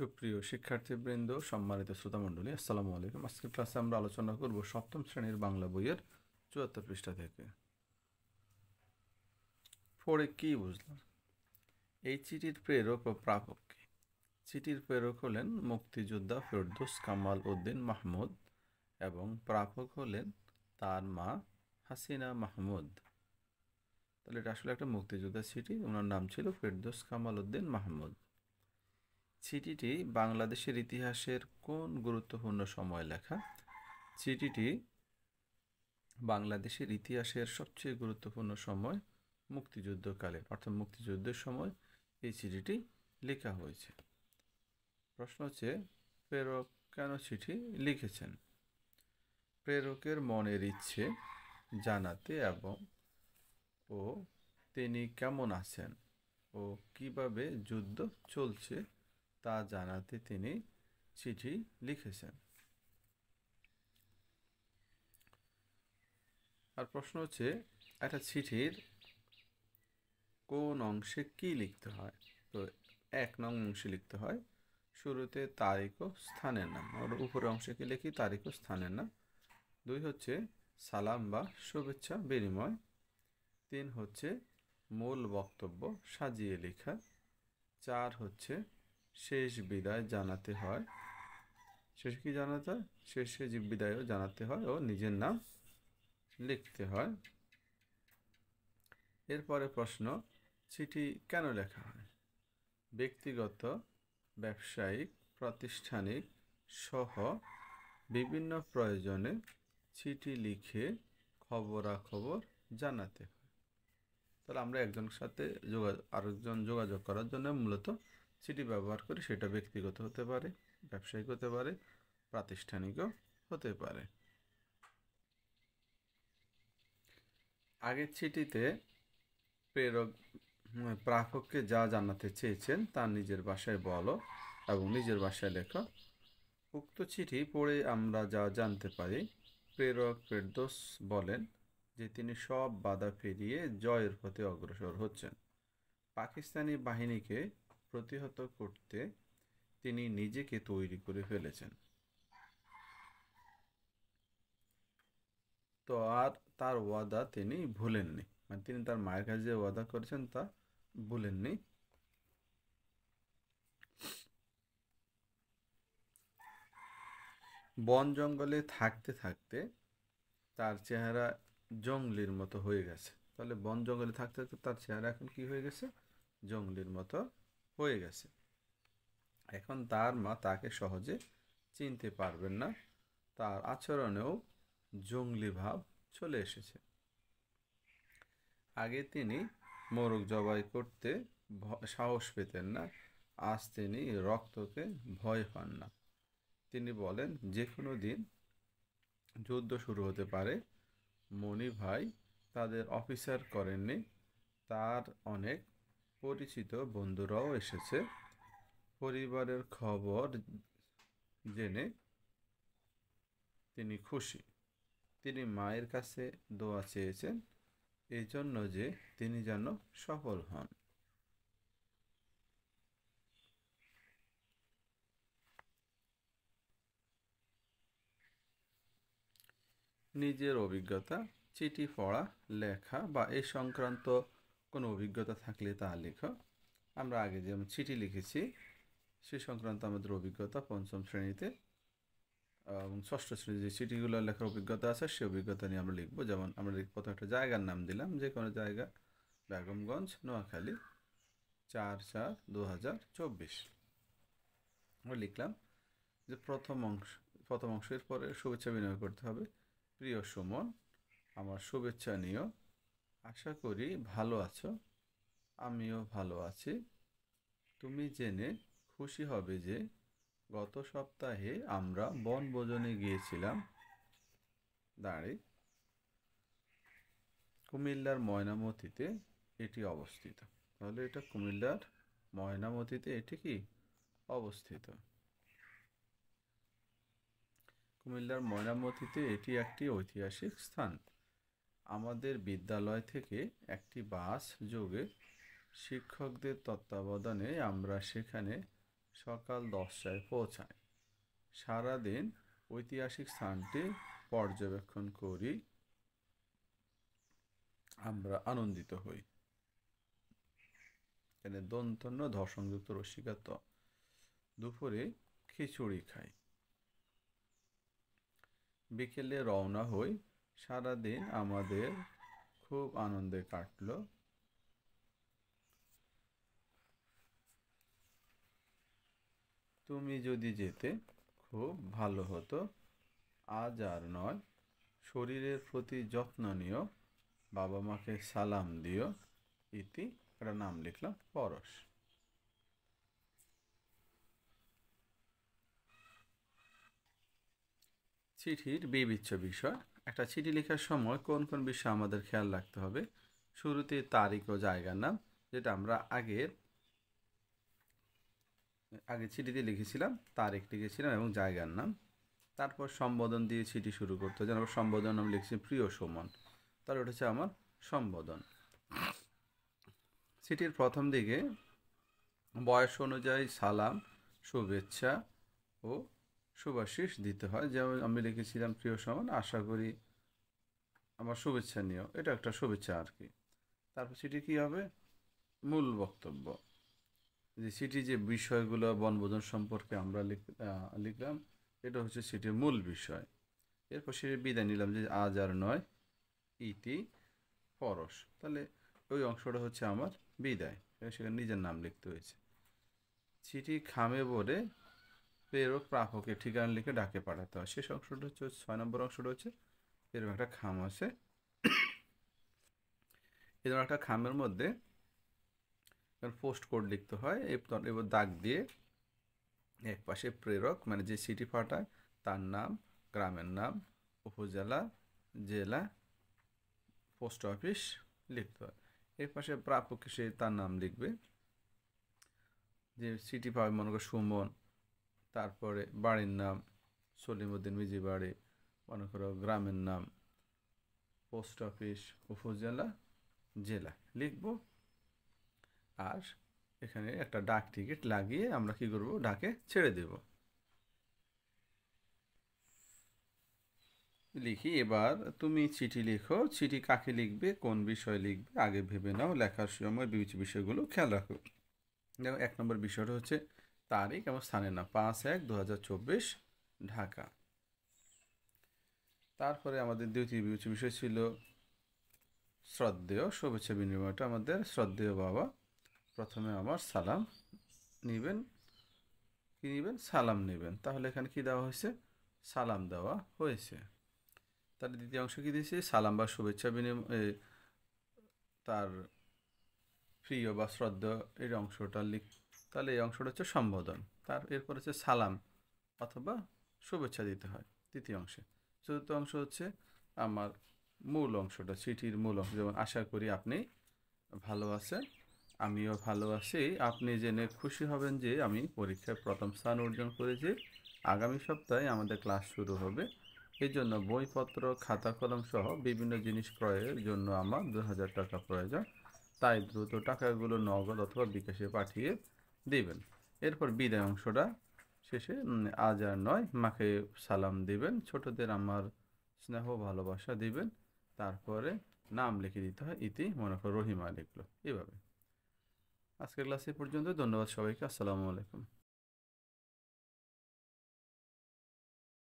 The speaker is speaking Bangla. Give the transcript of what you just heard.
সুপ্রিয় শিক্ষার্থীবৃন্দ সম্মানিত শ্রোতামণ্ডলী আসসালামু আলাইকুম আজকের ক্লাসে আমরা আলোচনা করব সপ্তম শ্রেণীর বাংলা বইয়ের চুয়াত্তর পৃষ্ঠা থেকে পড়ে কি বুঝলাম এই চিঠির প্রেরক ও প্রাপক কি চিঠির প্রেরক হলেন মুক্তিযোদ্ধা ফেরদোস কামাল উদ্দিন মাহমুদ এবং প্রাপক হলেন তার মা হাসিনা মাহমুদ তাহলে এটা আসলে একটা মুক্তিযোদ্ধা চিঠি ওনার নাম ছিল ফেরদোস কামাল উদ্দিন মাহমুদ চিঠিটি বাংলাদেশের ইতিহাসের কোন গুরুত্বপূর্ণ সময় লেখা চিঠিটি বাংলাদেশের ইতিহাসের সবচেয়ে গুরুত্বপূর্ণ সময় মুক্তিযুদ্ধকালীন অর্থাৎ মুক্তিযুদ্ধের সময় এই চিঠিটি লেখা হয়েছে প্রশ্ন হচ্ছে প্রেরক কেন চিঠি লিখেছেন প্রেরকের মনের ইচ্ছে জানাতে এবং ও তিনি কেমন আছেন ও কিভাবে যুদ্ধ চলছে তা জানাতে তিনি চিঠি লিখেছেন আর প্রশ্ন হচ্ছে একটা চিঠির কোন অংশে কি লিখতে হয় তো এক নং অংশে লিখতে হয় শুরুতে তারিখ ও স্থানের নাম আমরা উপরের অংশে কি লিখি তারিখ ও স্থানের নাম দুই হচ্ছে সালাম বা শুভেচ্ছা বিনিময় তিন হচ্ছে মূল বক্তব্য সাজিয়ে লেখা চার হচ্ছে শেষ বিদায় জানাতে হয় শেষ কি জানাতে হয় শেষ বিদায়ও জানাতে হয় ও নিজের নাম লিখতে হয় এরপরে প্রশ্ন চিঠি কেন লেখা হয় ব্যক্তিগত ব্যবসায়িক প্রাতিষ্ঠানিক সহ বিভিন্ন প্রয়োজনে চিঠি লিখে খবরাখবর জানাতে হয় তাহলে আমরা একজনের সাথে যোগাযোগ আরেকজন যোগাযোগ করার জন্য মূলত সেটি ব্যবহার করি সেটা ব্যক্তিগত হতে পারে ব্যবসায়িক হতে পারে প্রাতিষ্ঠানিকও হতে পারে আগের চিঠিতে প্রেরক মানে প্রাপককে যা জানাতে চেয়েছেন তা নিজের ভাষায় বলো এবং নিজের ভাষায় লেখ উক্ত চিঠি পড়ে আমরা যা জানতে পারি প্রেরক ফেরদোস বলেন যে তিনি সব বাধা পেরিয়ে জয়ের পথে অগ্রসর হচ্ছেন পাকিস্তানি বাহিনীকে প্রতিহত করতে তিনি নিজেকে তৈরি করে ফেলেছেন তো আর তার ওয়াদা তিনি ভুলেননি মানে তিনি তার মায়ের কাছে যে ওয়াদা করেছেন তা ভুলেননি বন জঙ্গলে থাকতে থাকতে তার চেহারা জঙ্গলির মতো হয়ে গেছে তাহলে বন জঙ্গলে থাকতে থাকতে তার চেহারা এখন কি হয়ে গেছে জঙ্গলির মতো হয়ে গেছে এখন তার মা তাকে সহজে চিনতে পারবেন না তার আচরণেও জঙ্গলি ভাব চলে এসেছে আগে তিনি মোরগ জবাই করতে সাহস পেতেন না আজ তিনি রক্তকে ভয় পান না তিনি বলেন যে কোনো দিন যুদ্ধ শুরু হতে পারে মণি ভাই তাদের অফিসার করেননি তার অনেক পরিচিত বন্ধুরাও এসেছে পরিবারের খবর জেনে তিনি খুশি তিনি মায়ের কাছে দোয়া চেয়েছেন এই জন্য যে তিনি যেন সফল হন নিজের অভিজ্ঞতা চিঠি পড়া লেখা বা এ সংক্রান্ত কোনো অভিজ্ঞতা থাকলে তা লেখো আমরা আগে যেমন চিঠি লিখেছি সে সংক্রান্ত আমাদের অভিজ্ঞতা পঞ্চম শ্রেণীতে এবং ষষ্ঠ শ্রেণীর যে চিঠিগুলো লেখার অভিজ্ঞতা আছে সেই অভিজ্ঞতা নিয়ে আমরা লিখবো যেমন আমরা প্রথম একটা জায়গার নাম দিলাম যে কোনো জায়গা বেগমগঞ্জ নোয়াখালী চার চার দু হাজার চব্বিশ আমরা লিখলাম যে প্রথম অংশ প্রথম অংশের পরে শুভেচ্ছা বিনিময় করতে হবে প্রিয় সুমন আমার শুভেচ্ছা নিয়েও আশা করি ভালো আছো আমিও ভালো আছি তুমি জেনে খুশি হবে যে গত সপ্তাহে আমরা বনভোজনে গিয়েছিলাম দাঁড়ি কুমিল্লার ময়নামতিতে এটি অবস্থিত তাহলে এটা কুমিল্লার ময়নামতিতে এটি কি অবস্থিত কুমিল্লার ময়নামতিতে এটি একটি ঐতিহাসিক স্থান আমাদের বিদ্যালয় থেকে একটি বাস যোগে শিক্ষকদের তত্ত্বাবধানে আমরা সেখানে সকাল দশটায় পৌঁছাই সারাদিন ঐতিহাসিক স্থানটি পর্যবেক্ষণ করি আমরা আনন্দিত হই এখানে দন্তন্য ধর্ষণযুক্ত রসিকাত দুপুরে খিচুড়ি খাই বিকেলে রওনা হই সারাদিন আমাদের খুব আনন্দে কাটল তুমি যদি যেতে খুব ভালো হতো আজ আর নয় শরীরের প্রতি যত্ন নিও বাবা মাকে সালাম দিও ইতি একটা নাম লিখলাম পরশ চিঠির বিবিচ্ছ বিষয় একটা চিঠি লেখার সময় কোন কোন বিষয় আমাদের খেয়াল রাখতে হবে শুরুতে তারিখ ও জায়গার নাম যেটা আমরা আগের আগে চিঠিতে লিখেছিলাম তারিখ লিখেছিলাম এবং জায়গার নাম তারপর সম্বোধন দিয়ে চিঠি শুরু করতে যেন আমার সম্বোধন আমি লিখছি প্রিয় সুমন তার ওটা হচ্ছে আমার সম্বোধন চিঠির প্রথম দিকে বয়স অনুযায়ী সালাম শুভেচ্ছা ও শুভাশিস দিতে হয় যেমন আমি লিখেছিলাম প্রিয় সমান আশা করি আমার শুভেচ্ছা নিয়েও এটা একটা শুভেচ্ছা আর কি তারপর সেটি কী হবে মূল বক্তব্য যে সেটি যে বিষয়গুলো বনভোজন সম্পর্কে আমরা লিখলাম এটা হচ্ছে সেটির মূল বিষয় এরপর সেটি বিদায় নিলাম যে আজ আর নয় ইতি পরশ তাহলে ওই অংশটা হচ্ছে আমার বিদায় সেখানে নিজের নাম লিখতে হয়েছে চিঠি খামে বলে প্রেরক প্রাপকের ঠিকানা লিখে ডাকে পাঠাতে হয় শেষ অংশটা হচ্ছে ছয় নম্বর অংশটা হচ্ছে এরকম একটা খাম আছে এরকম একটা খামের মধ্যে পোস্ট কোড লিখতে হয় এবার দাগ দিয়ে এক পাশে প্রেরক মানে যে সিটি ফাটায় তার নাম গ্রামের নাম উপজেলা জেলা পোস্ট অফিস লিখতে হয় এর পাশে প্রাপক সে তার নাম লিখবে যে সিটি পাবে মনে করো সুমন তারপরে বাড়ির নাম সলিমুদ্দিন মিজি বাড়ি মনে করো গ্রামের নাম পোস্ট অফিস উপজেলা জেলা লিখব আর এখানে একটা ডাক টিকিট লাগিয়ে আমরা কি করব ডাকে ছেড়ে দেব লিখি এবার তুমি চিঠি লিখো চিঠি কাকে লিখবে কোন বিষয় লিখবে আগে ভেবে নাও লেখার সময় বিষয়গুলো খেয়াল রাখো দেখো এক নম্বর বিষয়টা হচ্ছে তারিখ এবং স্থানের নাম পাঁচ এক দু ঢাকা তারপরে আমাদের দ্বিতীয় বিষয় ছিল শ্রদ্ধেয় শুভেচ্ছা বিনিময়টা আমাদের শ্রদ্ধেয় বাবা প্রথমে আমার সালাম নেবেন কী নেবেন সালাম নেবেন তাহলে এখানে কি দেওয়া হয়েছে সালাম দেওয়া হয়েছে তার দ্বিতীয় অংশ কী দিয়েছে সালাম বা শুভেচ্ছা বিনিময় তার প্রিয় বা শ্রদ্ধা এর অংশটা লিখ তাহলে এই অংশটা হচ্ছে সম্বোধন তার এরপর হচ্ছে সালাম অথবা শুভেচ্ছা দিতে হয় তৃতীয় অংশে চতুর্থ অংশ হচ্ছে আমার মূল অংশটা চিঠির মূল অংশ যেমন আশা করি আপনি ভালো আছেন আমিও ভালো আছি আপনি জেনে খুশি হবেন যে আমি পরীক্ষায় প্রথম স্থান অর্জন করেছি আগামী সপ্তাহে আমাদের ক্লাস শুরু হবে এই জন্য বইপত্র খাতা কলম সহ বিভিন্ন জিনিস ক্রয়ের জন্য আমার দু হাজার টাকা প্রয়োজন তাই দ্রুত টাকাগুলো নগদ অথবা বিকাশে পাঠিয়ে দিবেন এরপর বিদায় অংশটা শেষে আজ আর নয় মাকে সালাম দিবেন ছোটদের আমার স্নেহ ভালোবাসা দিবেন তারপরে নাম লিখে দিতে হয় ইতি মনে করো রহিমা লিখলো এভাবে আজকের ক্লাসে পর্যন্ত ধন্যবাদ সবাইকে আসসালামু আলাইকুম